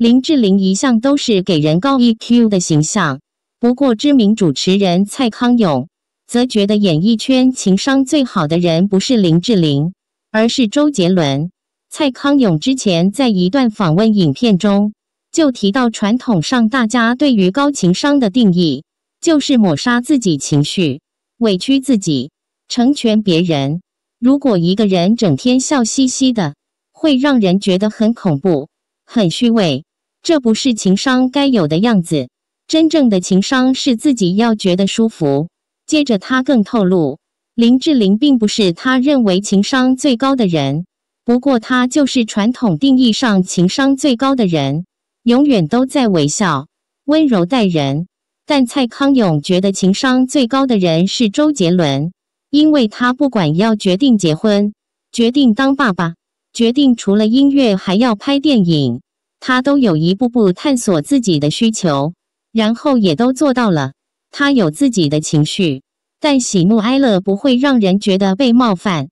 林志玲一向都是给人高 EQ 的形象，不过知名主持人蔡康永则觉得演艺圈情商最好的人不是林志玲，而是周杰伦。蔡康永之前在一段访问影片中就提到，传统上大家对于高情商的定义就是抹杀自己情绪、委屈自己、成全别人。如果一个人整天笑嘻嘻的，会让人觉得很恐怖、很虚伪。这不是情商该有的样子。真正的情商是自己要觉得舒服。接着，他更透露，林志玲并不是他认为情商最高的人，不过他就是传统定义上情商最高的人，永远都在微笑，温柔待人。但蔡康永觉得情商最高的人是周杰伦，因为他不管要决定结婚、决定当爸爸、决定除了音乐还要拍电影。他都有一步步探索自己的需求，然后也都做到了。他有自己的情绪，但喜怒哀乐不会让人觉得被冒犯。